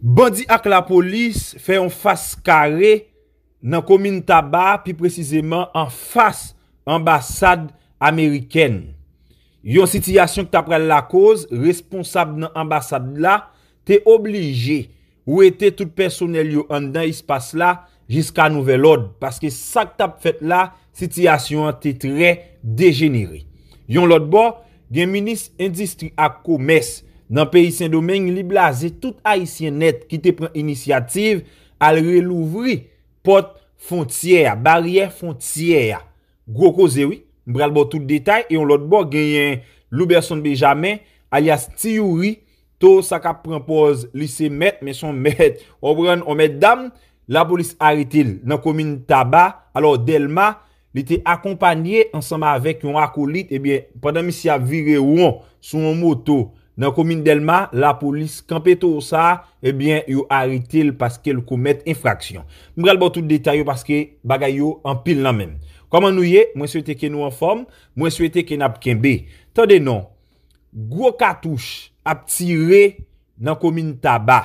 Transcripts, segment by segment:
Bandi ak la polis fè yon fasse kare nan komine taba pi prezisèman an fasse ambassade Ameriken. Yon sityasyon ki ta pral la koz, responsab nan ambassade la, te oblije ou ete tout personel yon andan ispasse la jiska nouvel od. Paske sa ki ta pfèt la, sityasyon an te tre degenere. Yon lot bo, gen minis endistri ak komes, Nan peyi sen domen, li blaze tout aisyen net ki te pren inisyative al re louvri pot fontyer, baryer fontyer. Gro ko zewi, mbral bo tout detay, e yon lot bo genyen Louberson Benjamin, alias Tiyouri, to sa ka prempoz lise met, men son met, obran omet dam, la polis aritil nan komin taba, alor Delma li te akompanye ansama avek yon akolit, ebyen eh pandan mi siya vire won sou yon moto, nan komine Delma, la polis kanpe to sa, ebyen eh yo haritil paske yo komet infraksyon. Mbrel bo tout detay yo paske bagay yo an pil nan men. Koman nou ye, mwen souwete ke nou an form, mwen souwete ke nap kenbe. Tande non, gwo katouche ap tire nan komine taba,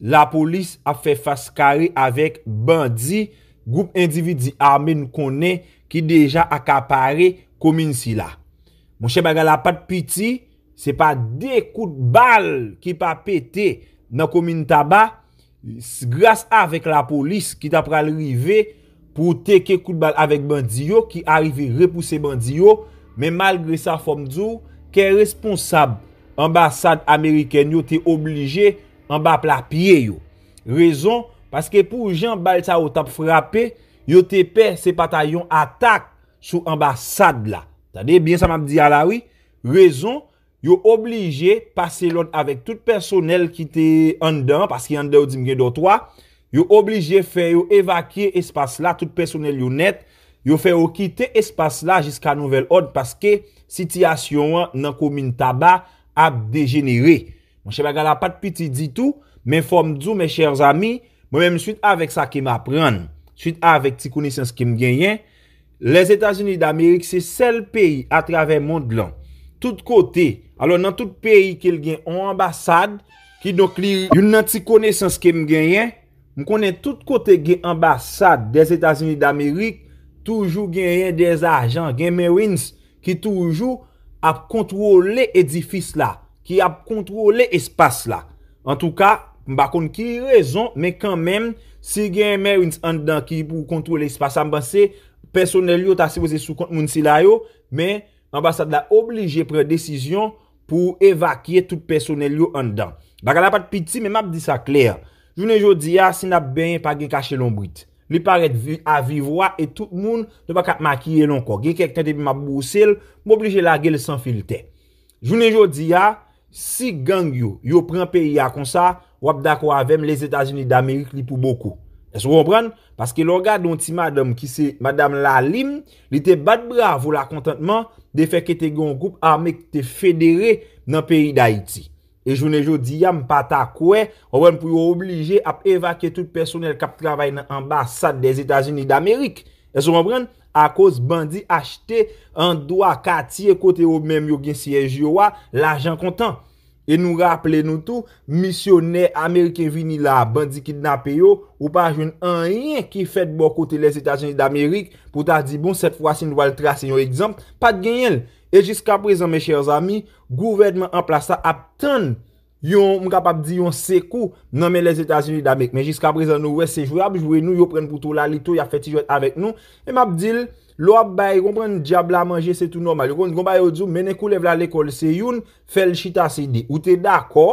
la polis ap fe faskari avek bandi goup individi armen konen ki deja akapare komine si la. Mwen che bagay la pat piti, Se pa de kout bal ki pa pete nan komini ta ba, gras avèk la polis ki ta pralrive pou teke kout bal avèk bandiyo ki arrive repouse bandiyo, men malgre sa fòm djou, ke responsab ambasad Ameriken yo te oblige ambap la pie yo. Rezon, paske pou jen bal sa yo tap frape, yo tepe se patayon atak sou ambasad la. Tade, bien sa mam di alawi, rezon, yo oblije pase l'od avek tout personel ki te andan, paske yande ou di mgen do twa, yo oblije fe yo evakye espas la, tout personel yo net, yo fe yo kite espas la jiska nouvel od, paske sityasyon nan komine taba ap degenere. Mwen che bagala pat piti ditou, men form zou men chers ami, mwen men msuit avek sa ki m apren, msuit avek ti kounisans ki m genyen, les Etats-Unis d'Amerik se sel peyi a traven mond lan, tout kote, alo nan tout peyi ke l gen an ambasad, ki do kli yon nan ti kone sans ke m genyen, m konen tout kote gen ambasad des Etats-Unis d'Amerik, toujou genyen des ajan, gen merwins, ki toujou ap kontrole edifis la, ki ap kontrole espas la. An tou ka, m bakon ki rezon, men kanmen, si gen merwins an dan ki pou kontrole espas, an ban se, personel yo ta se wese sou kont moun si la yo, men ambasade la oblije pre desisyon pou evakye tout personel yo andan. Bakal apat piti, men map di sa kler. Jounen jodi ya, sin ap ben pa gen kache lombrit. Li paret avivwa e tout moun ne bakat makye lomko. Gen kek ten de bi map bousel, m'oblije la gel san filte. Jounen jodi ya, si gang yo, yo pren peyi ya konsa, wap da kwa avem les Etasini d'Amerik li pou boku. Es wopran, paske lorga don ti madam ki se madame la lim, li te bat bra vola kontantman, de feke te goun goup a mek te federe nan peri da iti. E jounen joun di yam pata kwe, anwen pou yo oblije ap evake tout personel kap travay nan ambasad des Etasini d'Amerik. E sou anwen, akos bandi achte an do akati e kote yo menm yo gen siye jyo wa la jan kontan. E nou rappele nou tou, misyonè Amerike vinila, bandi kidnapè yo, ou pa joun an yè, ki fèd bo kote les Etats-Unis d'Amerik, pou ta di, bon, set fwa si nou val trase yon egzamp, pat genyèl. E jisk aprezen, me chèr zami, gouvedman en plasa ap ton, yon mkap ap di, yon sekou, nanme les Etats-Unis d'Amerik. Men jisk aprezen, nou wè sejwè, ap jwè nou yon pren poutou la litou, yon fè ti jwèt avèk nou, e map dil, Lo ap bay, gom pren diable a manje, se tou normal. Yo kon, gom bay yo dzou, menen kou lev la lekol se youn, fel chita se di. Ou te dako,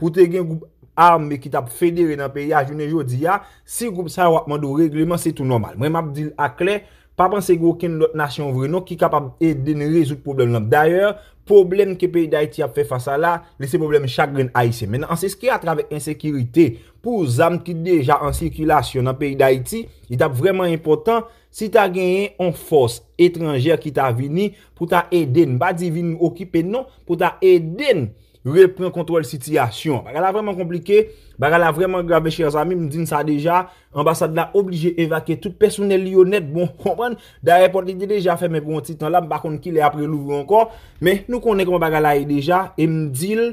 pou te gen goup arme ki tap federe nan pe ya, jounen jodi ya, si goup sa wakman do regleman, se tou normal. Mwen ap dil akle, pa panse goup ken lot nasyon vre non, ki kap ap edene rezout problem nan. Daye, problem ke peyi da iti ap fe fasa la, lese problem chagren a iti. Mwen anse skri atrave insekirite pou zam ki deja an sirkilasyon nan peyi da iti, it ap vreman impotant. Si ta genyen, an fos etranjer ki ta vini non, pou ta eden. Ba di vini mw okipe nan pou ta eden. Ve pren kontrol sitiyasyon. Bagala vreman komplike. Bagala vreman grabe che azami. Mdil sa deja. Ambasade la oblige evake. Tout personel yonet. Bon, kompon. Da repot, di deja fe mwen pou an titan la. Bakon ki le apre louvou ankon. Me nou konen koman bagala e deja. E mdil,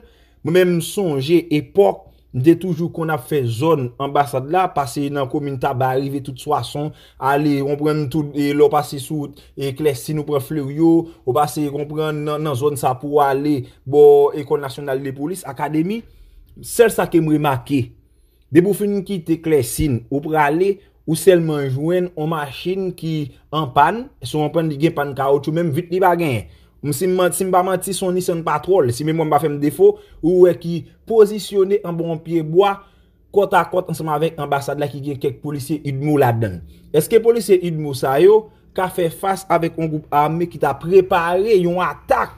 mwen msonje epok. Nde toujou kon ap fe zon ambasade la, pase nan komin ta ba arrive tout swason, ale yon pren tout, yon e, passe sou e, klesin ou pre fleur yo, ou passe yon pren nan zon sa pou ale bo ekon nasyonal de polis, akademi, sel sa kem remake. De pou fin ki te klesin ou pre ale, ou sel manjwen ou masin ki anpan, sou anpan di gen pan kaout ou menm vit li bagenye. M si m ba manti son nisen patrol, si men m ba fèm defo, ou wè ki posisyonè an bon piè bwa kote a kote an seman vek ambasade la ki gen kek polisye idmou la den. Eske polisye idmou sa yo, ka fè fas avèk an goup amè ki ta preparè yon atak,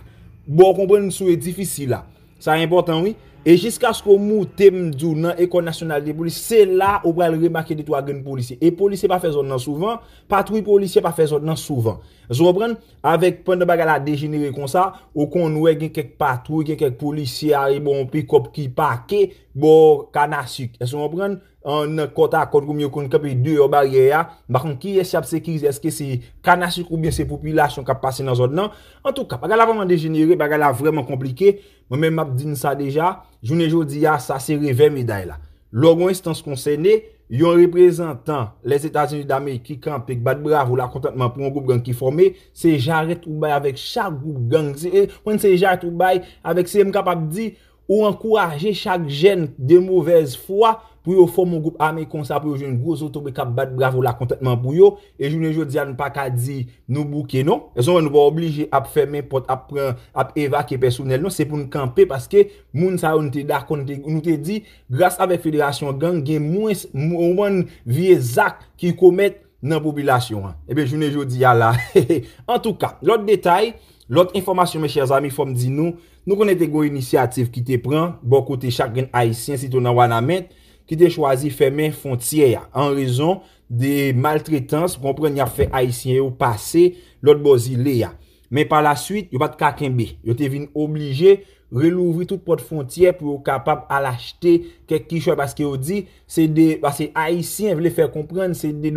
bon kompren sou e difisi la. Sa yon apoten wè. E jiska skou mou tem djou nan ekon nasyonal de polis, se la ou bral remake ditwa gen polisye. E polisye pa fe zon nan souvan, patroui polisye pa fe zon nan souvan. Zou bral, avek pande bagala degenere kon sa, ou kon noue gen kek patroui, kek kek polisye ari bon pi kop ki pa kek, Bor kanasyk. Eso mwen pren, an kontak kontroum yon konkepe, dwe yon barye ya, bakan ki esyap se kiz, eske se kanasyk ou bien se popilasyon kap pase nan zon nan. En tout ka, bagala vaman degenere, bagala vreman komplike, mwen men map din sa deja, jounen jodi ya, sa seri 20 meday la. Loro instance konsene, yon reprezentan les Etats-Unis d'Ameriki kanpek bat bravo la kontatman pou yon group gang ki forme, se jarret ou bay avèk chak group gang. Eh, mwen se jarret ou bay avèk se m kap ap di, mwen se jarret ou bay avèk se m kap ap di, Ou ankouraje chak jen de mouvez fwa pou yo fò mou goup ame konsa pou yo jen gwo zotou be kap bat bravo la kontatman pou yo. E joun e joudi an pa ka di nou bouke nou. E son mwen nou ba oblige ap ferme pot ap evake personel nou. Se pou nou kampe paske moun sa ou nou te dakon nou te di. Gras avek federasyon gang gen mwen vie zak ki komet nan popilasyon an. Ebe joun e joudi ya la. Eh en tou ka, lot detay, lot informasyon me chèz ame fòm di nou. Nou konen te go inisiatif ki te pran, bo kote chak gen haisyen sitou nan wana ment, ki te chwazi femen fontye ya, an rezon de maltretans, konpren ya fe haisyen yo pase, lot bo zile ya. Men pa la suite, yo bat kakenbe, yo te vin oblige, relouvri tout pot fontye, pou yo kapap al achete kek kishoy, baske yo di, se de, baske haisyen, vle fè kompren, se de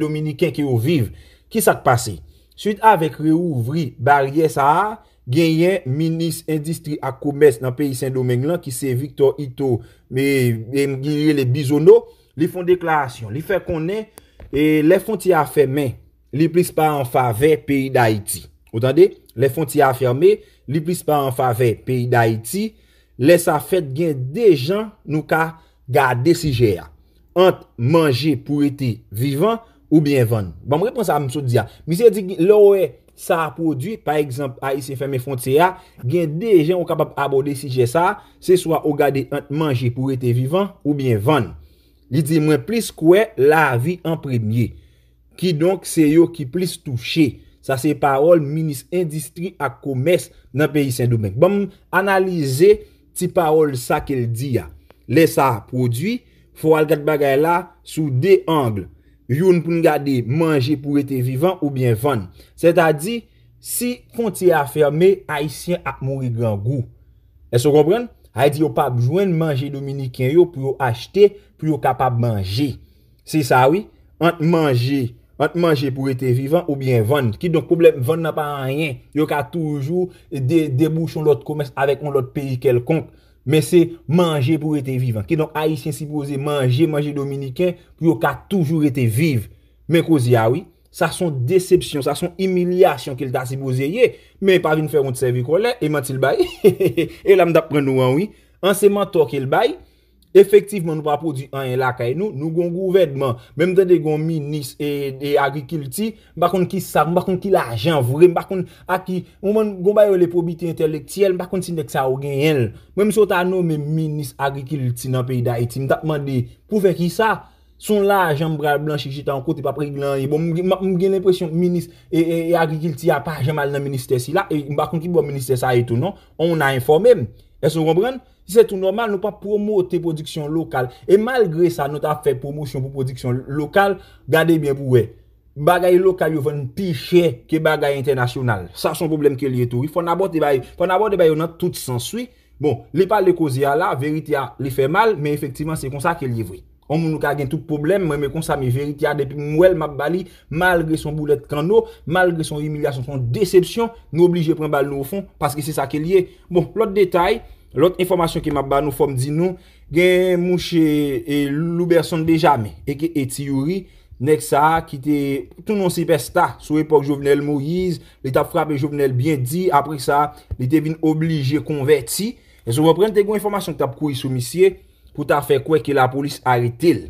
dominikèn ki yo viv, ki sak pase. Suite avèk reouvri barye sa a, genyen, minis, endistri akoumes nan peyi Saint-Domingue lan, ki se Victor Ito, me, me genye le bizono, li fon deklarasyon, li fe konen, e le fon ti afermen, li plis pa an fave peyi da iti. Otande, le fon ti afermen, li plis pa an fave peyi da iti, lesa fet genyen dejan nou ka gade si jè ya. Ant manje pou ete vivan ou bienvan. Ban moun reponsa am sot diya. Misè di ki lor ouè, Sa a prodwi, pa ekzamp, a yi se fèmè fonte ya, gen de jen ou kapap abode si jè sa, se swa ou gade ant manje pou ete vivan ou bien van. Li di mwen plis kwe la vi an premye, ki donk se yo ki plis touche. Sa se parol, minis endistri ak komes nan peyi Sèndoumenk. Bom, analize ti parol sa kel di ya. Le sa a prodwi, fwa al gade bagay la sou de angle. Youn pou n'gade manje pou ete vivan ou bien van. Se ta di, si fon ti a ferme, a y si an ap mori gran gou. E so kompren? A y di yo pa bjwen manje dominikyan yo pou yo achete, pou yo kapab manje. Se sa oui, ant manje, ant manje pou ete vivan ou bien van. Ki don problem, van nan pa an yen. Yo ka toujou debouchon lot komes avèk on lot peyi kel konp. Men se manje pou ete vivan. Ki don haisyen sipoze manje, manje dominiken pou yo ka toujou ete viv. Men kozi ah awi, sa son decepsyon, sa son emilyasyon ki el ta sipoze ye. Men pari nou fey ronti se vi kolè, e man ti l bayi. E la m da pren nou anwi. An se man to ki l bayi. Efektivman nou va produ an yon lakay nou, nou goun gouvedman. Mwen mwen te de goun minis e agrikil ti, bakoun ki sav, bakoun ki la jan vre, bakoun a ki, mwen mwen goun bayo le probiti entelektiyel, bakoun ti dek sa ou gen yon. Mwen mwen se otan nou men minis agrikil ti nan peyi da iti, mwen datman de pou ve ki sa, son la jan bral blan chik chita an kote papri glan, mwen gen l'impresyon ki minis e agrikil ti a pa jan mal nan minister si la, bakoun ki bo minister sa ito non, on a informe mwen. Eson rembren, se tou normal nou pa promote prodiksyon lokal. E malgre sa nou ta fe promosyon pou prodiksyon lokal, gade bien pou we. Bagay lokal yo ven pi che ke bagay internasyonal. Sa son problem ke liye tou. Fon abot e bayou nan tout s'ensui. Bon, li pa le kozi a la, verity a li fe mal, men efektivman se kon sa ke liye vwi. An bon, moun nou ka gen tout problem, mwen men konsa mi veritya depi mwen mwen mab bali malgre son boulet kano, malgre son humilyasyon, son decepsyon, nou oblige pren bal nou ou fon, paske se sa ke liye. Bon, lot detay, lot informasyon ki mab bal nou fom di nou, gen mouche e louber son de jame, eke eti yuri, nek sa ki te tout non se pesta sou epok jovenel mou yiz, le tap frape jovenel bien di, apri sa, le te vin oblige konverti, e sou repren te kon informasyon tap kouy sou misye, pou ta fe kwe ke la polis harite l.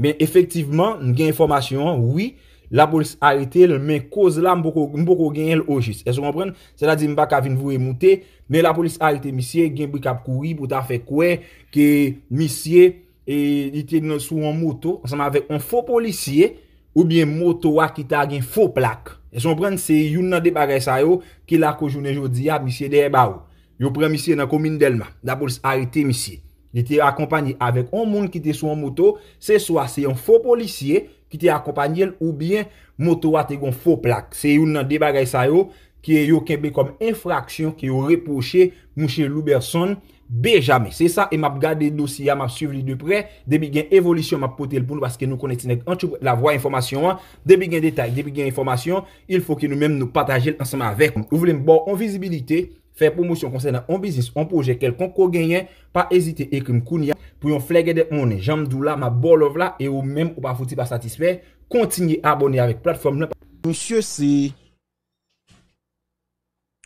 Men efektivman, n gen informasyon, oui, la polis harite l, men koz la m boko gen el ojist. E so m pren, se la di m bak avin vou e moute, men la polis harite misye, gen bwik ap koui pou ta fe kwe ke misye, e ite sou an moto, anseman vek an fo polisye, ou bien moto wak kita gen fo plak. E so m pren, se yon nan de bagay sa yo, ki la ko jounen jodi ya, misye de e ba ou. Yo pren misye nan komine delma, la polis harite misye. Ni te akompany avèk an moun ki te sou an moto, se so a se yon fò polisye ki te akompany el ou bien moto a te gon fò plak. Se yon nan debagay sa yo ki yo kembe kom infraksyon ki yo repoche Moucher Louberson bejame. Se sa e map gade dosiya, map suivi de pre, debi gen evolisyon map pote el pou nou aske nou konetinek an chou la vwa informasyon an. Debi gen detay, debi gen informasyon, il fò ki nou menm nou pataje el ansama avèk. Ou vle mbo an vizibilite. Fè promosyon konsè nan an bisnis, an proje, kel konkou genyen, pa ezite ek mkouni an pou yon flegè de mounen. Jam dou la, ma bolov la, e ou mèm ou pa fouti pa satisfè, kontinye abonè avèk platfòm lè. Monsye si,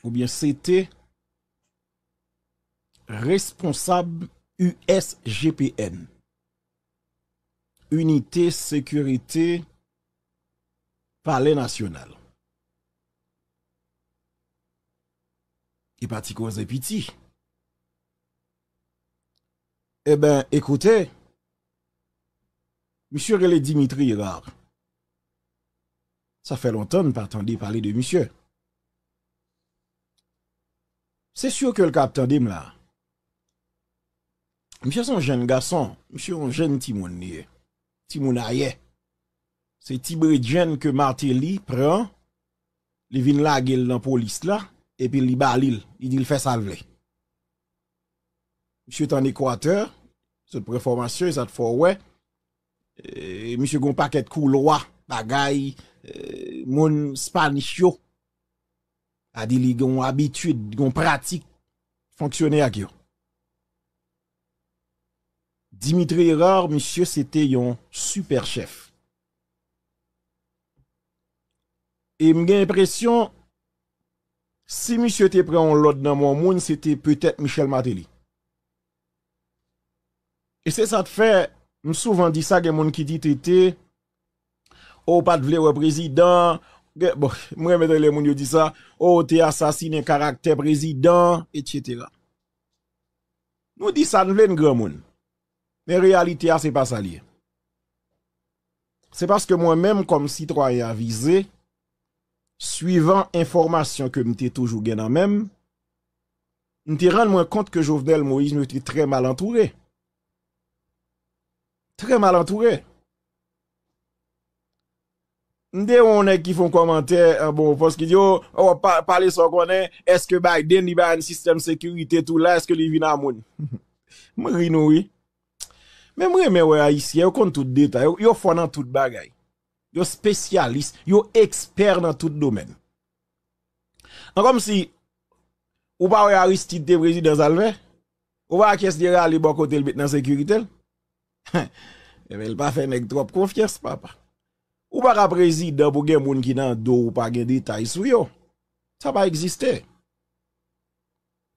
ou bien se te, responsab USGPN, Unite Sécurité Palais National. qui parti petit. Eh ben, écoutez, monsieur le Dimitri rare ça fait longtemps que pas de parler de monsieur. C'est sûr que le capitaine dit là. Monsieur un jeune garçon, monsieur un jeune timonier Timonier C'est jeune que Martelly prend, Les vient la dans la police là, et puis il balil, il dit il fait ça Monsieur est en Équateur, cette préformation, il s'est fait ouais. Et monsieur gon paquet de couloir, bagay, euh, mon spanish yo. A dit a une habitude, gon pratique fonctionner avec yo. Dimitri Erard, monsieur, c'était un super chef. Et j'ai l'impression, si monsieur te prend l'autre dans mon monde, c'était peut-être Michel Matéli. Et c'est ça qui fait, je souvent dit ça, des gens qui dit t'étais, oh, pas de vouloir président, bon, moi, mettre les gens disent ça, oh, t'es assassiné caractère président, etc. Nous dit ça, nous voulons grand monde. Mais réalité, ah, c'est pas ça lié. C'est parce que moi-même, comme citoyen avisé, suivant information que m'étais toujours gain même m'étais suis moins compte que Jovenel Moïse était très mal entouré très mal entouré Ndé on est qui font commentaire ah bon parce qu'il dit on oh, va oh, parler sans connaît est-ce que Biden il a un système de sécurité tout là est-ce que les vient à moun Moi oui. Mais moi mais ouais ici, je compte tout détail, il font dans toute bagaille yo spécialiste, yo expert dans tout domaine. comme si ou pas Aristide de président Zalve, ou pas quest pas dire à bon côté le dans sécurité. Mais eh ben, il pas fait nek trop confiance papa. Ou pas président pour gen moun qui dans qui ou pas gen détail sur yo. Ça pas exister.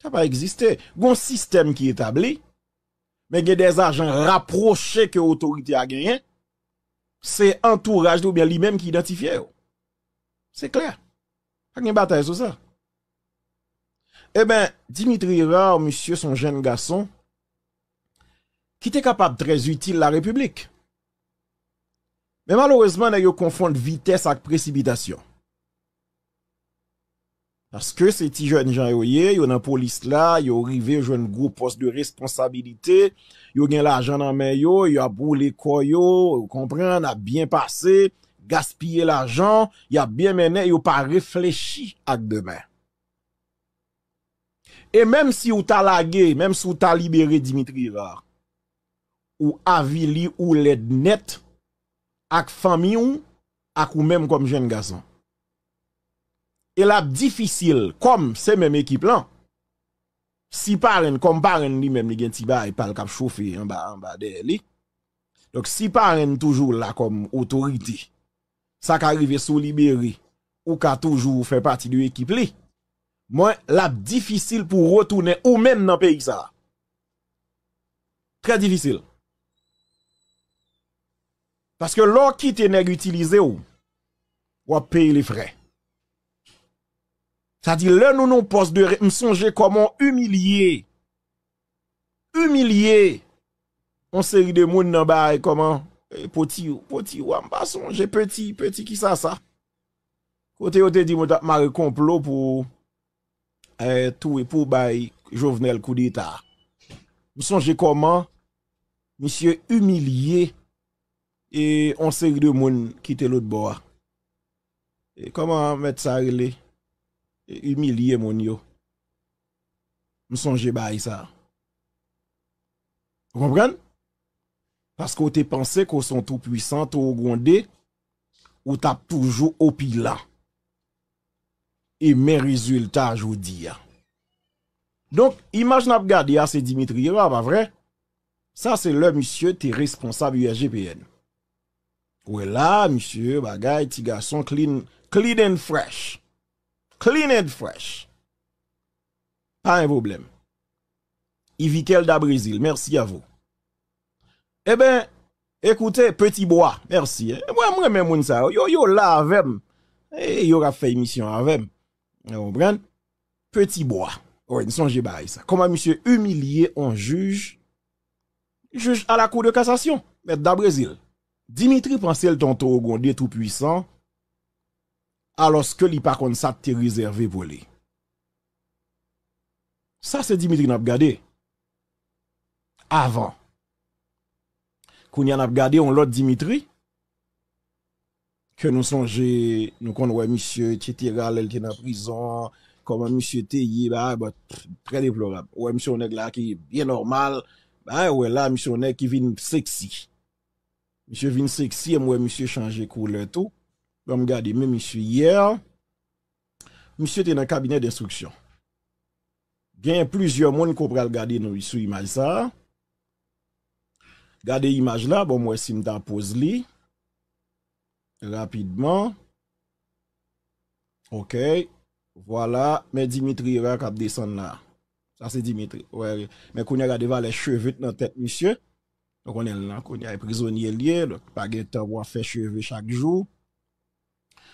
Ça pas exister. un système qui est établi mais il des agents rapprochés que l'autorité a gagné c'est entourage ou bien lui-même qui identifie. C'est clair. Pas une bataille sur ça. Eh bien, Dimitri Rare, monsieur, son jeune garçon, qui était capable très utile la République. Mais malheureusement, il confondre vitesse avec précipitation. Aske se ti jen jan yo ye, yo nan polis la, yo rive jen grou pos de responsabilite, yo gen la ajan nan men yo, yo abou le koyo, yo komprende, a bien pase, gaspye la ajan, yo a bien menen, yo pa reflechi ak demen. E menm si yo ta lage, menm si yo ta libere Dimitri Ivar, ou avili ou lednet ak fami ou ak ou menm kom jen gazan. et la difficile comme c'est même équipe là si parrain comme parrain lui même il gagne petit bail pas cap chauffer en bas en bas derrière lui donc si parrain toujours là comme autorité ça qu'arrive sous libéré ou qu'a toujours fait partie de l'équipe là moi la difficile pour retourner ou même dans pays ça très difficile parce que l'or qui t'est utilisé ou ou payer les frais cest dit, dire là, nous nous poste de me songer comment humilier, humilier, on série de monde dans bail comment, eh, poti, poti, ou pas songer, petit, petit, qui ça, ça? Côté, on te dit, mon t'a complot pour, euh, tout et pour bail Jovenel coup d'état. Me songez comment monsieur humilier et on série de monde qui était l'autre bois. Et comment mettre ça relais humilié mon yo. M'songe baï ça. Vous comprenez? Parce que vous pensez qu'on sont tout puissant tout gondé, ou t'as toujours au pila. Et mes résultats, je vous dis. Hein. Donc, image n'a gardé hein, c'est Dimitri hein, vrai? Ça, c'est le monsieur, t'es responsable USGPN. Ouais, là, monsieur, bagaille, petit garçon, clean, clean and fresh. Clean and fresh. Pas un problème. Ivikel da Brésil, merci à vous. Eh bien, écoutez, petit bois, merci. Hein. Moi, moi, même moun ça. yo, yo là avec et eh, yo a fait émission avec Vous comprenez? Petit bois. Oui, pas à ça. Comment monsieur humilié un juge, juge à la cour de cassation, maître da Dimitri pensait le au Gondé tout puissant, alors que li pa réservé pour lui. Ça c'est Dimitri n'a regardé. Avant. Qu'on y a regardé on l'autre Dimitri que nous songeons, nous connaissons monsieur, etc., elle est en prison, comment monsieur était, bah, bah, très déplorable. Ouais, monsieur, on est là, qui est bien normal, bah, ouais, là, monsieur, on est qui vient sexy. Monsieur vient sexy, et moi, monsieur, changer couleur, tout. Bon, regardez, même monsieur hier, monsieur était dans le cabinet d'instruction. Il y a plusieurs monde qui ont regarder nous sur image Regardez l'image là, bon, moi, si je pose Rapidement. Ok. Voilà, mais Dimitri va descendre là. Ça c'est Dimitri. Ouais, mais qu'on a devant les cheveux dans la tête monsieur. Donc on est là, qu'on prisonnier lié, donc pas de temps pour faire cheveux chaque jour.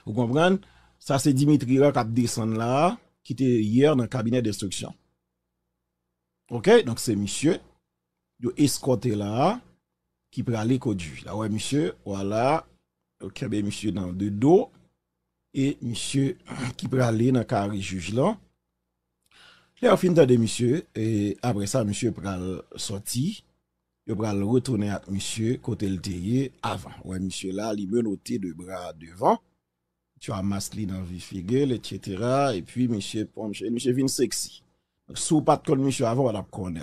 Vous comprenez Ça, c'est Dimitri là qui descendu, là, qui était hier dans le cabinet d'instruction. OK Donc, c'est monsieur, il escorté là, qui peut aller conduire. Là, ouais, monsieur, voilà. OK, ben, monsieur dans le dos. Et monsieur qui peut aller dans le carré juge là. Là, au fin de monsieur, et après ça, monsieur peut sortir Il retourner à monsieur côté le avant ouais monsieur là il me noté de bras devant tu as Masline dans vie figure, etc. Et puis, M. monsieur, monsieur Vin sexy. Sous pas de monsieur avant, on a connaît.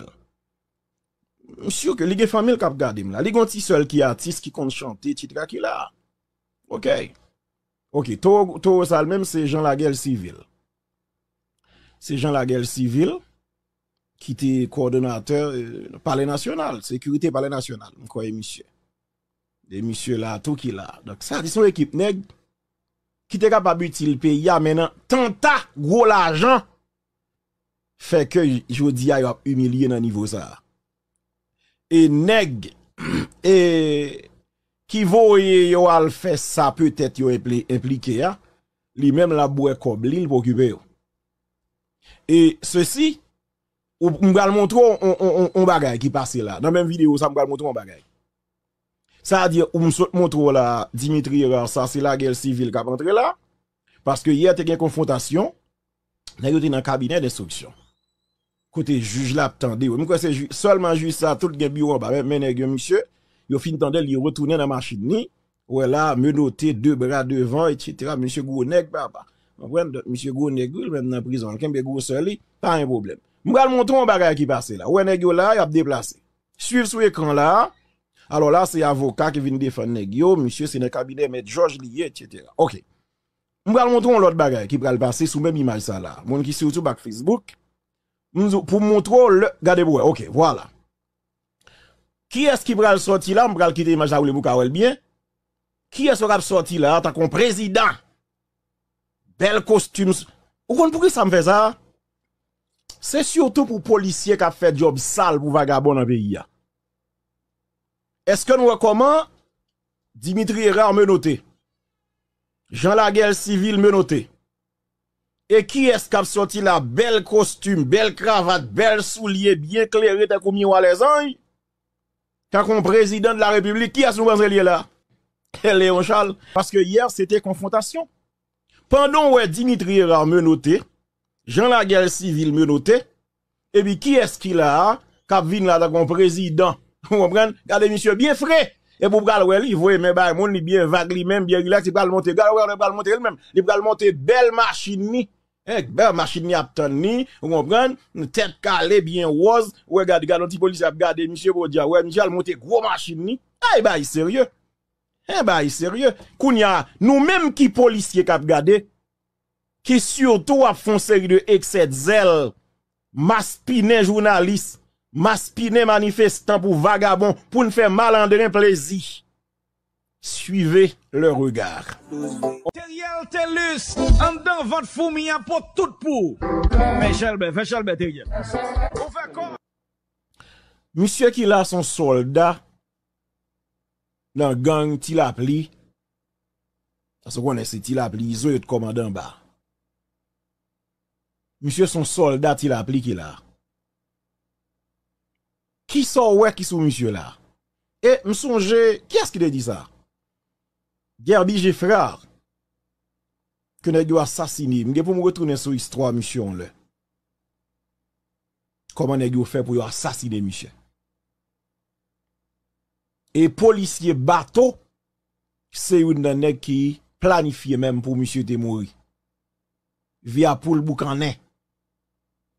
Monsieur, que les familles qui ont gardé, là, les petits seul qui artiste qui compte chanter, etc., qui là. Ok. Ok, tout, ça ça, même, c'est Jean la guerre civile. C'est Jean la guerre civile qui était coordonnateur euh, palais national, sécurité palais national, quoi, monsieur. Et monsieur là, tout qui là. Donc, ça, ils sont équipe nègre qui te capable utile pays maintenant tanta gros l'argent fait que je jodi a humilié dans niveau ça et neg et qui voyait yo al fait ça peut-être yo impliqué hein. lui même la boue comme il pour et ceci on va montrer on, on, on, qui passe là dans même vidéo ça on va montrer on bagage ça veut dire, ou montre là, Dimitri, ça c'est la guerre civile qui a rentré là. Parce que hier, a eu une confrontation, dans le cabinet d'instruction. Côté juge là, attendez. mais c'est seulement juge ça, tout le bureau, bah, même monsieur, il fin tendel, il retourné dans la machine ni. Ouais, là, menotté, deux bras devant, etc. Monsieur Gounek, bah, bah. papa. Monsieur Gounek, il même la prison. Quelqu'un de gros pas un problème. Je vais montrer un bagage qui passé là. Ouais, là, il a déplacé. Suivez sur l'écran là. Alors là, c'est avocat qui vient défendre Negio, monsieur, c'est un le cabinet, mais Georges Lié, etc. Ok. Je vais montrer l'autre bagage qui va le passer sous même image ça là. Mon qui sur sur Facebook. Pour montrer le. garde vous. Ok, voilà. Qui est-ce qui va sortir là? Je vais quitter l'image là où le bien. Qui est-ce qui va sortir là? T'as qu'on président. Bel costume. Vous comprenez pourquoi ça me fait ça? C'est surtout pour policiers qui a fait job sale pour vagabond dans le pays. Est-ce que nous recommandons Dimitri Erard menoté? Jean Laguerre civil menoté. Et qui est-ce qui a sorti la belle costume, belle cravate, belle soulier, bien clairé, t'as comme à les Quand on qu'on président de la République, qui a ce lié là? Léon Charles. Parce que hier, c'était confrontation. Pendant où Dimitri Erard menoté, Jean Laguerre civil menoté. et puis qui est-ce qu'il a, qui a là, t'as président? Vous comprenez? Regardez, monsieur, bien frais. Et pour il voit, mais, bah, bien vague, même bien relax, il va le monter. il va le monter même Il va le monter belle machine, eh, belle machine, ni, Vous comprenez? Tête calée, bien rose. Ouais, regarde, regarde, petit monsieur, pour dire, ouais, monsieur, il gros machine, ah, Eh, bah, il sérieux. Eh, bah, il sérieux. nous-mêmes qui policiers qui regardé, qui surtout a font série de excès de zèle, maspiné journalistes, maspiner manifestant pour vagabond, pour ne faire mal en plaisir. Suivez le regard. Teriel Telus, en dedans, votre fourmi pour tout pour. Fais Chalbert, fais Chalbert, Teriel. Monsieur qui l'a son soldat, dans gang til appli, parce qu'on est til appli, ils ont commandant bas. Monsieur son soldat til appli qui là. Qui sont ouais qui sont monsieur là? Et me songe, qui est-ce qui a dit ça? Gerbi Frère, que nous dû assassiner. Je pour me retourner sur l'histoire, monsieur. Comment nous le fait pour assassiner, monsieur? Et policier bateau, c'est une qui planifié même pour monsieur mourir. Via Poul Boucanet.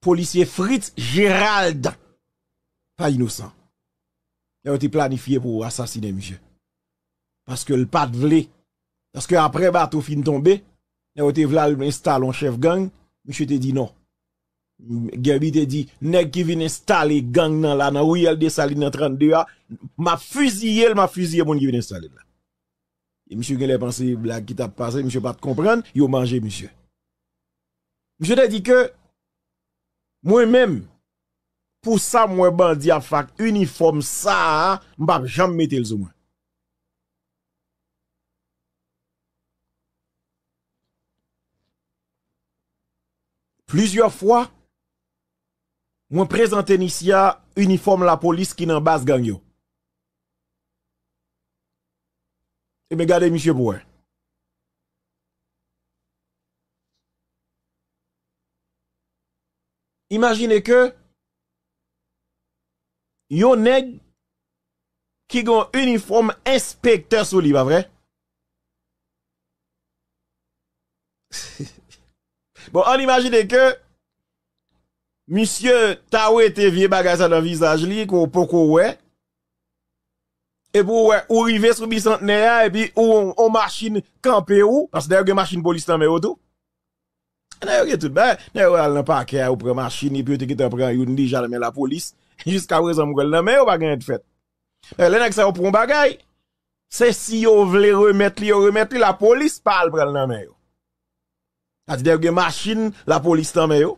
Policier Fritz Gérald pas innocent. Il vous été planifié pour assassiner monsieur. Parce que le pas de vle. Parce que après bateau fin tombé, il a été vla installé un chef gang, monsieur te dit non. Gabi te dit, nèg qui vient installer gang dans la dans Royal de Saline 32 a, m'a fusillé, m'a fusillé mon qui vient installer là. Et monsieur qui l'a pensé, blague qui t'a passé, monsieur pas de comprendre, il a mangé monsieur. Monsieur te dit que, moi-même, pour ça, moi, bandit à fac uniforme, ça, m'pa jamais mettre le moins. Plusieurs fois, moi présenté Nicia uniforme la police qui n'en base gang yo. Et eh me monsieur Bouin. Imaginez que yon nèg qui gon uniforme inspecteur sous li, pas vrai? bon, on imagine que monsieur Taoué te vieux bagage dans visage li qu'on poko ouais. Et pour ouais, ou rive sous bicentenaire et puis ou on, machine campé ou parce que d'ailleurs une machine police dans mais autour. D'ailleurs tout bah, d'ailleurs dans parquet ou prend machine et puis tu qui t'en prend une déjà mais la police jusqu'à présent mon gueule mais on va gagner de fait eh, les nèg ça pour un bagaille c'est si on veut remettre yo remettre la police pas le prendre Parce qu'il y a des machines, la police dans main Il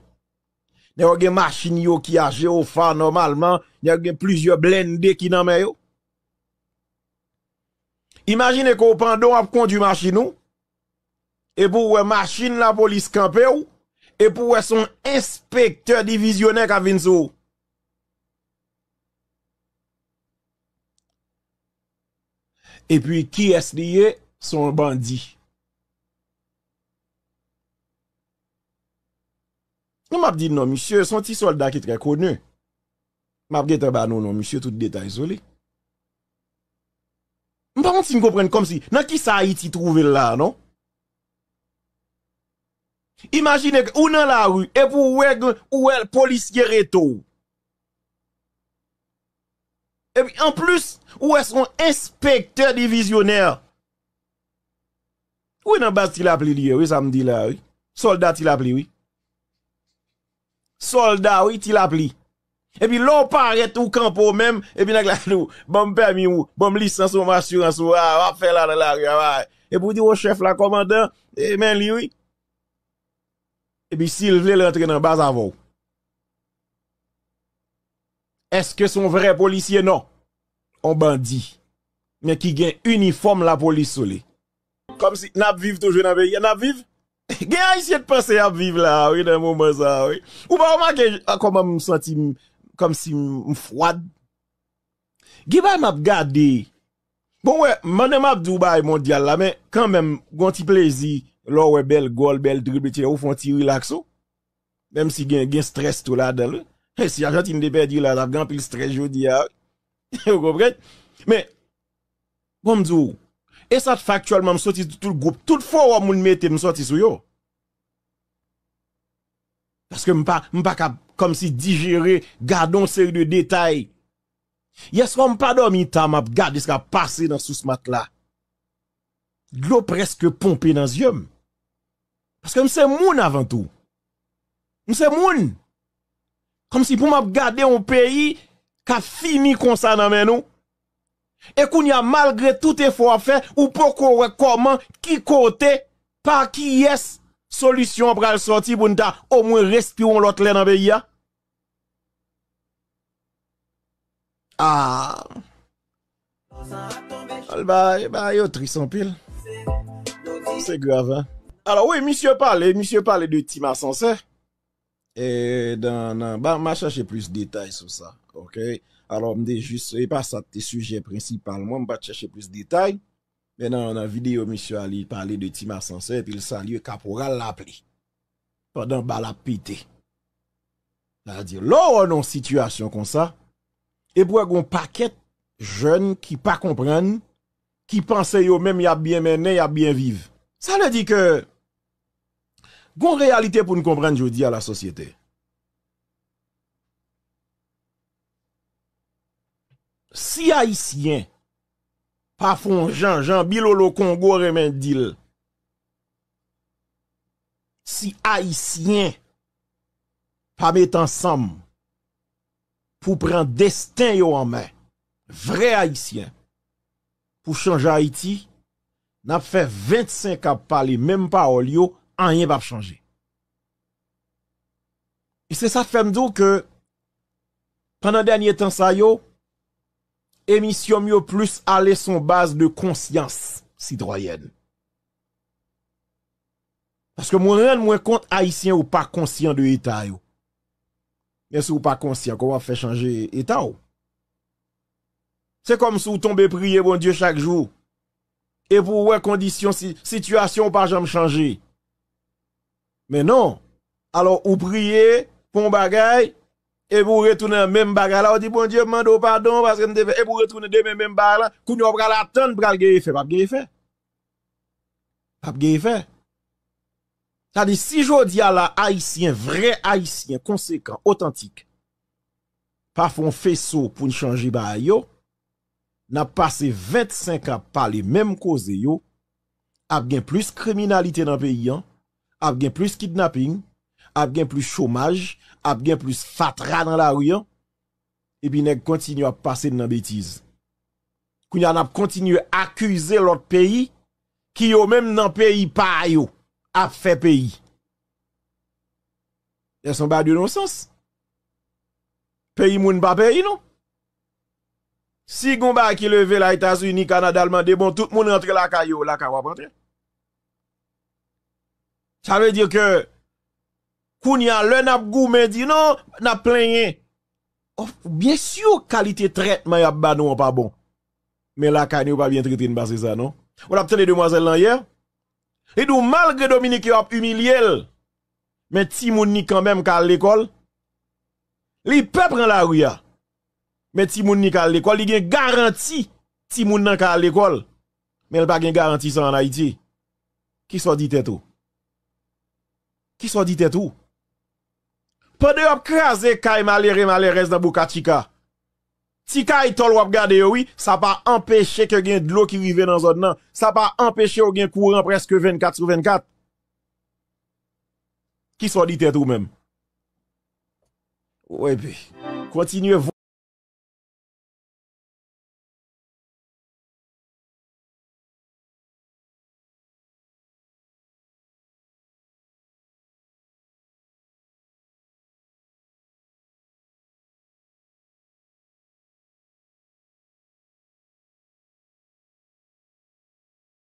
des gen machine yo qui a géo normalement il y a plusieurs blindés qui dans main yo imaginez qu'on pendant a conduit machine nous et pour machine la police campe ou et pour son inspecteur divisionnaire qui vient sous et puis qui est lié son bandit. Je m'a dit non monsieur, son petit soldat qui est très connu. M'a dit eh ben, non non monsieur, tout détail isolé. Par contre, si vous comprenez comme si, dans qui ça Haïti trouvé là, non? Imaginez, ou dans la rue, et pour où est policier retour? Et puis en plus, où est-ce qu'on inspecteur divisionnaire Où est dans base il a appelé oui, ça me dit là, oui. Soldat il a appelé, oui. Soldat, oui, il a appelé. Et puis l'on paraît tout au même, et puis la nous, bon permis ou, bon licence ou, assurance ou, ah, va faire là, là, là, ah, Et pour dire au chef, la commandant, et eh, bien lui, oui. Et puis s'il veut rentrer dans base avant est-ce que son vrai policier Non. On bandit. Mais qui gagne uniforme la police solé. Comme si n'a vive toujours dans pays. N'a vivre? Gen haïtien de penser à vivre là, oui, dans moment ça, oui. Ou pas remarquer ah, comment me senti comme si me froide. Gen ba m'a regarder. Bon ouais, m'en m'a Dubaï mondial là, mais quand même gon petit plaisir, là ouais belle gol, belle dribble, ou font petit relaxo. Même si gen gen stress tout là dedans et eh, si Argentine de perdu là, la grand pile stress jodi a. Vous comprenez? Mais, bon m'dou, et ça factuellement m'sorti tout le groupe, Tout fois où moun mette m'sorti sou yo. Parce que m'pa, m'pa comme si digérer, gardons série de détails. Yes, on pas dormi ta map garde ce qui a passé dans sous ce mat là. L'eau presque pompée dans les yeux. Parce que c'est moun avant tout. C'est moun. Comme si pour m'a garder un pays qui a fini comme ça dans nous. Et qu'on y a malgré tout effort fait, ou pourquoi comment, qui côté, par qui est, solution pour sortir pour nous au moins respirer l'autre dans le pays. Ah. Bah, bah, yo, en pile. C'est grave, hein? Alors oui, monsieur parle, monsieur parle de Tim Ascenseur et dans, bah m'a chercher plus de détails sur ça OK alors me juste et pas ça tes sujets principalement, m'a chercher plus de détails mais dans la vidéo monsieur Ali parler de Tim Ascenseur puis le salut caporal l'appeler pendant bah la cest là dire là on une situation comme ça et pour un paquet jeunes qui pas comprennent qui pensait eux même y a bien mené y a bien vivre ça veut dire que Gon réalité pour nous comprendre aujourd'hui à la société. Si Haïtien, pas Jean, Jean Bilolo Congo remendil, si Haïtien, pas met ensemble pour prendre destin yo en main, vrai Haïtien, pour changer Haïti, n'a fait 25 ans parler même pas au lieu rien va changer. Et c'est ça qui fait que pendant dernier temps, ça yo, émission mieux plus aller son base de conscience citoyenne. Parce que moi, je compte haïtien ou pas conscient de l'État. Mais si ou pas conscient, comment faire changer l'État? C'est comme si vous tombez prier, bon Dieu, chaque jour. Et pour ouais, condition, situation pas jamais changer. Mais non. Alors, vous priez pour un bagay et vous retournez même bagay là, vous dites, bon Dieu, demande pardon parce que vous et vous retournez demain même bagay là, vous n'avez pas l'attendre pour le faire. Pas le faire. Pas C'est-à-dire, si je dis à la haïtien, vrai haïtien, conséquent, authentique, pas font faisceau pour changer bagay, yo, n'a passé 25 ans par les mêmes causes yo, a bien plus criminalité dans le pays, hein. A bien plus kidnapping, ap bien plus chômage, ap bien plus fatra dans la rue, et puis nèg continue à passer dans bêtise. Kounya a continue à accuser l'autre pays qui yon même dans pays pa a fait pays. Y'a sont bas de non-sens. Pays moun pas pays non. Si Gomba qui levé la États-Unis, Canada, Allemagne, bon, tout le monde entre la caillou, la caillou va ça veut dire que, Kounia, le n'a goumé dit non, n'a de Oh, bien sûr, qualité traitement y a pas non pas bon. Mais la ou pas bien traité ne c'est ça non. On a les demoiselles là hier. Et donc malgré Dominique a humilié mais Timouni quand même qu'à l'école. Li peuple prend la rue Mais Timouni qu'à l'école, il gagne garantie n'a qu'à l'école. Mais il pas gagne garantie ça en Haïti. Qui soit dit tout qui soit dit tout? Pendant que krasé kay malere malerez dans Boukachika. Si kay tol wap gade oui, ça pas empêcher que gen de l'eau qui vive dans zone nan, ça pas empêcher ou gen courant presque 24 sur 24. Qui soit dit tout même. Ouais, puis continuez